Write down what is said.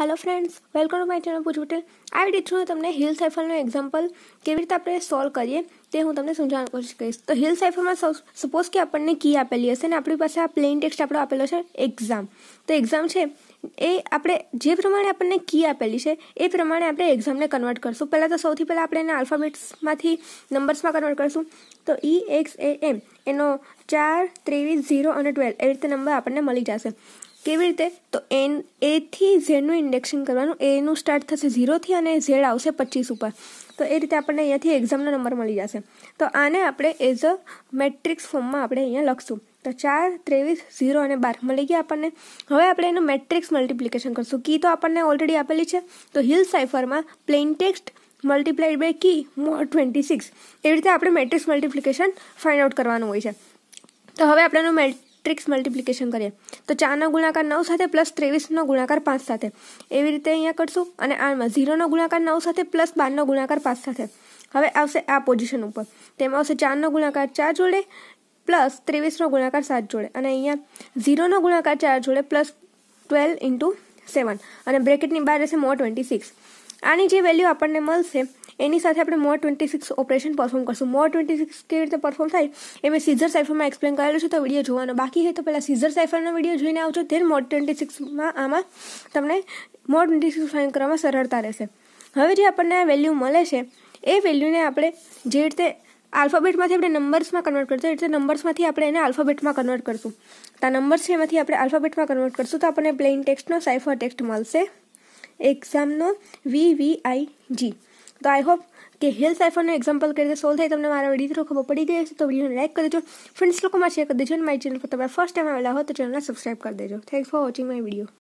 hello friends welcome to my channel પૂછવટેલ આ video through તમને હિલ સાઇફલનું એક્ઝામ્પલ કેવી રીતે આપણે સોલ્વ કરીએ તે હું તમને સમજાવવાની કોશિશ કરીશ તો હિલ સાઇફરમાં સપોઝ કે આપણને કી આપેલી હશે ને આપણી પાસે આ પ્લેન ટેક્સ્ટ આપણો આપેલો છે એક્ઝામ તો એક્ઝામ છે એ આપણે જે પ્રમાણે આપણને કી આપેલી છે એ પ્રમાણે આપણે એક્ઝામને કન્વર્ટ કરશું પહેલાં તો સૌથી પહેલાં આપણે એને આલ્ફાબેટ્સમાંથી નંબર્સમાં કન્વર્ટ કરશું તો ઈ એક્સ એ એમ એનો ચાર ત્રેવીસ ઝીરો અને ટ્વેલ્વ એ રીતે નંબર આપણને મળી જશે કેવી રીતે તો એન એથી ઝેડનું ઇન્ડેક્શન કરવાનું એનું સ્ટાર્ટ થશે ઝીરોથી અને ઝેડ આવશે પચીસ ઉપર તો એ રીતે આપણને અહીંયાથી એક્ઝામનો નંબર મળી જશે તો આને આપણે એઝ અ મેટ્રિક્સ ફોર્મમાં આપણે અહીંયા લખશું તો ચાર ત્રેવીસ ઝીરો અને બાર મળી ગયા આપણને હવે આપણે એનું મેટ્રિક્સ મલ્ટિપ્લિકેશન કરશું કી તો આપણને ઓલરેડી આપેલી છે તો હિલ સાઇફરમાં plain text multiplied by key mod twenty six એવી રીતે આપણે મેટ્રિક્સ મલ્ટિપ્લિકેશન ફાઇન્ડ આઉટ કરવાનું હોય છે તો હવે આપણે એનું ટ્રિક્સ મલ્ટિપ્લિકેશન કરીએ તો ચારનો ગુણાકાર નવ સાથે પ્લસ ત્રેવીસનો ગુણાકાર પાંચ સાથે એવી રીતે અહીંયા કરશું અને આમાં ઝીરોનો ગુણાકાર નવ સાથે પ્લસ બારનો ગુણાકાર પાંચ સાથે હવે આવશે આ પોઝિશન ઉપર તેમાં આવશે ચારનો ગુણાકાર ચાર જોડે પ્લસ ત્રેવીસનો ગુણાકાર સાત જોડે અને અહીંયા ઝીરોનો ગુણાકાર ચાર જોડે પ્લસ ટ્વેલ્વ ઇન્ટુ સેવન અને બ્રેકેટની બહાર રહેશે મો ટ્વેન્ટી સિક્સ આની જે વેલ્યુ આપણને મળશે એની સાથે આપણે mod twenty six operation perform કરશું મોર ટ્વેન્ટી સિક્સ કેવી રીતે પરફોર્મ થાય એ મેં સીઝર સાઇફરમાં એક્સપ્લેન કરેલું છે તો વિડીયો જોવાનો બાકી હોય તો પહેલાં સીઝર સાઇફરનો વિડીયો જોઈને આવજો ધેર મોર ટ્વેન્ટી સિક્સમાં આમાં તમને મોર ટ્વેન્ટી સિક્સ ફાઇન કરવામાં સરળતા રહેશે હવે જે આપણને આ વેલ્યુ મળે છે એ વેલ્યુને આપણે જે રીતે આલ્ફાબેટમાંથી આપણે નંબર્સમાં કન્વર્ટ કરશું એ રીતે નંબર્સમાંથી આપણે એને આલ્ફાબેટમાં કન્વર્ટ કરશું તો નંબર્સ છે એમાંથી આપણે આલ્ફાબેટમાં કન્વર્ટ કરશું તો આપણને પ્લેન ટેક્સ્ટનો સાઇફર ટેક્સ્ટ મળશે એક્ઝામનો વી વી આઈ જી તો આઈ હોપ કે હિલ સાઇફરનો એક્ઝામ્પલ કરી સોલ્વ થઈ તમને મારા વિડીયો થ્રુ ખબર પડી ગઈ હશે તો વિડીયોને લાઇક કરી દેજો ફ્રેન્ડ્સ લોકોમાં શેર કરી દેજો અને મારી ચેનલ પર તમે ફર્સ્ટ ટાઈમ આવેલા હો તો ચેનલને સબસ્ક્રાઇબ કરી દેજો thanks for watching my video